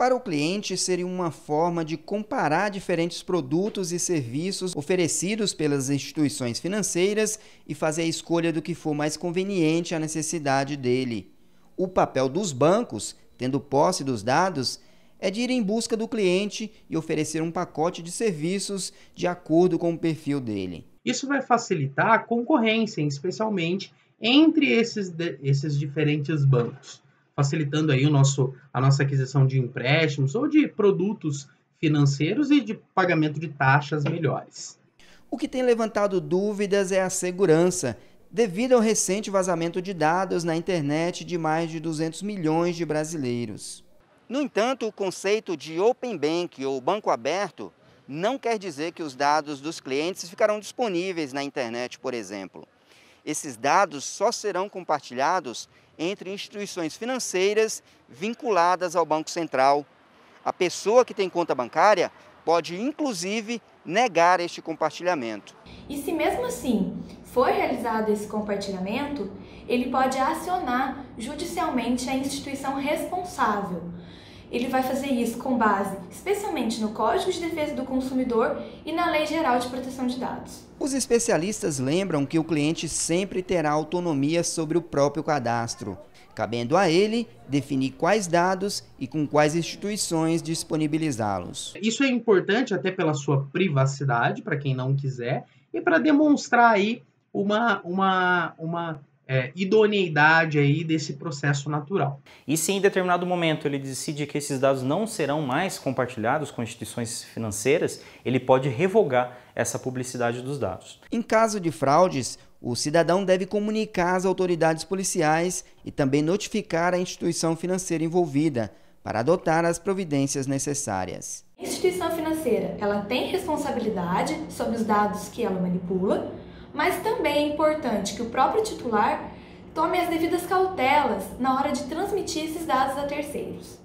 Para o cliente, seria uma forma de comparar diferentes produtos e serviços oferecidos pelas instituições financeiras e fazer a escolha do que for mais conveniente à necessidade dele. O papel dos bancos, tendo posse dos dados, é de ir em busca do cliente e oferecer um pacote de serviços de acordo com o perfil dele. Isso vai facilitar a concorrência, especialmente entre esses, esses diferentes bancos facilitando aí o nosso, a nossa aquisição de empréstimos ou de produtos financeiros e de pagamento de taxas melhores. O que tem levantado dúvidas é a segurança, devido ao recente vazamento de dados na internet de mais de 200 milhões de brasileiros. No entanto, o conceito de Open Bank ou banco aberto não quer dizer que os dados dos clientes ficarão disponíveis na internet, por exemplo. Esses dados só serão compartilhados entre instituições financeiras vinculadas ao Banco Central. A pessoa que tem conta bancária pode, inclusive, negar este compartilhamento. E se mesmo assim for realizado esse compartilhamento, ele pode acionar judicialmente a instituição responsável ele vai fazer isso com base especialmente no Código de Defesa do Consumidor e na Lei Geral de Proteção de Dados. Os especialistas lembram que o cliente sempre terá autonomia sobre o próprio cadastro, cabendo a ele definir quais dados e com quais instituições disponibilizá-los. Isso é importante até pela sua privacidade, para quem não quiser, e para demonstrar aí uma, uma, uma é, idoneidade aí desse processo natural. E se em determinado momento ele decide que esses dados não serão mais compartilhados com instituições financeiras, ele pode revogar essa publicidade dos dados. Em caso de fraudes, o cidadão deve comunicar às autoridades policiais e também notificar a instituição financeira envolvida para adotar as providências necessárias. A instituição financeira, ela tem responsabilidade sobre os dados que ela manipula mas também é importante que o próprio titular tome as devidas cautelas na hora de transmitir esses dados a terceiros.